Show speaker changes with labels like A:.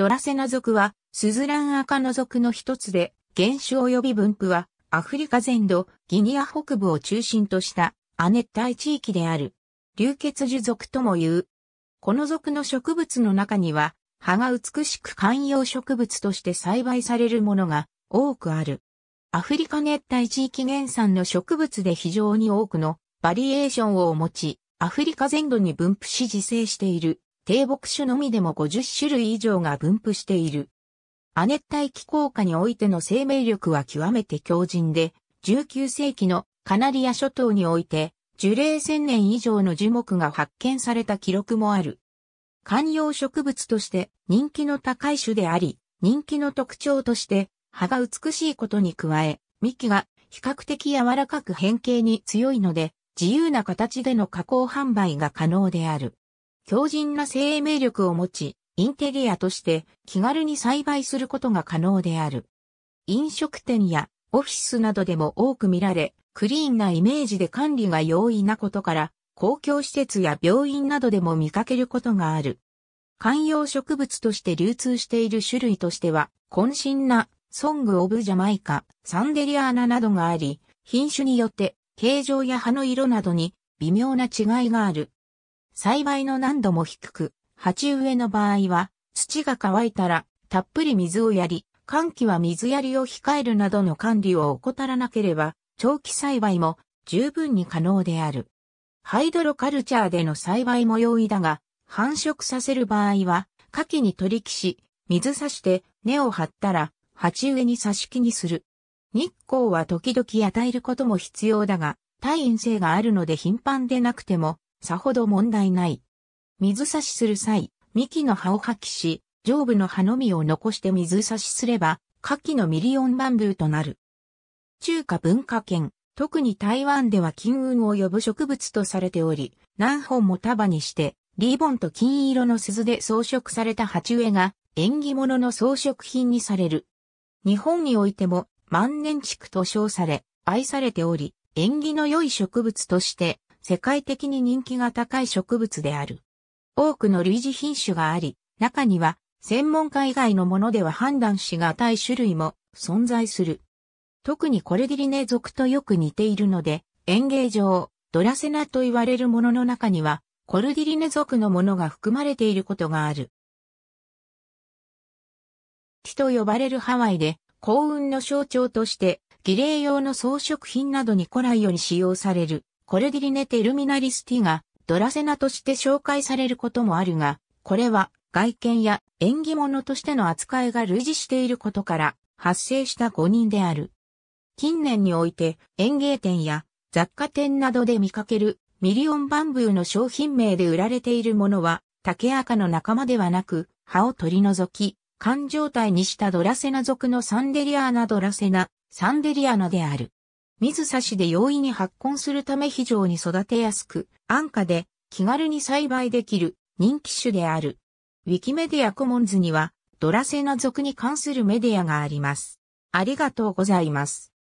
A: ドラセナ族は、スズランアカノ族の一つで、原種及び分布は、アフリカ全土、ギニア北部を中心とした亜熱帯地域である。流血樹属とも言う。この属の植物の中には、葉が美しく観葉植物として栽培されるものが多くある。アフリカ熱帯地域原産の植物で非常に多くのバリエーションを持ち、アフリカ全土に分布し自生している。低木種のみでも50種類以上が分布している。亜熱帯気候下においての生命力は極めて強靭で、19世紀のカナリア諸島において、樹齢1000年以上の樹木が発見された記録もある。観葉植物として人気の高い種であり、人気の特徴として葉が美しいことに加え、幹が比較的柔らかく変形に強いので、自由な形での加工販売が可能である。強靭な生命力を持ち、インテリアとして気軽に栽培することが可能である。飲食店やオフィスなどでも多く見られ、クリーンなイメージで管理が容易なことから、公共施設や病院などでも見かけることがある。観葉植物として流通している種類としては、渾身なソング・オブ・ジャマイカ、サンデリアーナなどがあり、品種によって形状や葉の色などに微妙な違いがある。栽培の難度も低く、鉢植えの場合は、土が乾いたら、たっぷり水をやり、換気は水やりを控えるなどの管理を怠らなければ、長期栽培も十分に可能である。ハイドロカルチャーでの栽培も容易だが、繁殖させる場合は、夏季に取り木し、水差して根を張ったら、鉢植えに挿し木にする。日光は時々与えることも必要だが、耐陰性があるので頻繁でなくてもさほど問題ない。水差しする際、幹の葉を破棄し、上部の葉のみを残して水差しすれば、下記のミリオンバンブーとなる。中華文化圏、特に台湾では金運を呼ぶ植物とされており、何本も束にして、リボンと金色の鈴で装飾された鉢植えが縁起物の装飾品にされる。日本においても万年竹と称され、愛されており、縁起の良い植物として世界的に人気が高い植物である。多くの類似品種があり、中には専門家以外のものでは判断しがたい種類も存在する。特にコレディリネ属とよく似ているので、園芸上、ドラセナと言われるものの中には、コルディリネ属のものが含まれていることがある。ィと呼ばれるハワイで、幸運の象徴として、儀礼用の装飾品などに古来より使用される、コルディリネ・テルミナリスティがドラセナとして紹介されることもあるが、これは外見や縁起物としての扱いが類似していることから発生した5人である。近年において園芸店や雑貨店などで見かけるミリオンバンブーの商品名で売られているものは竹赤の仲間ではなく葉を取り除き、環状態にしたドラセナ属のサンデリアーナドラセナ、サンデリアナである。水差しで容易に発根するため非常に育てやすく、安価で気軽に栽培できる人気種である。ウィキメディアコモンズにはドラセナ属に関するメディアがあります。ありがとうございます。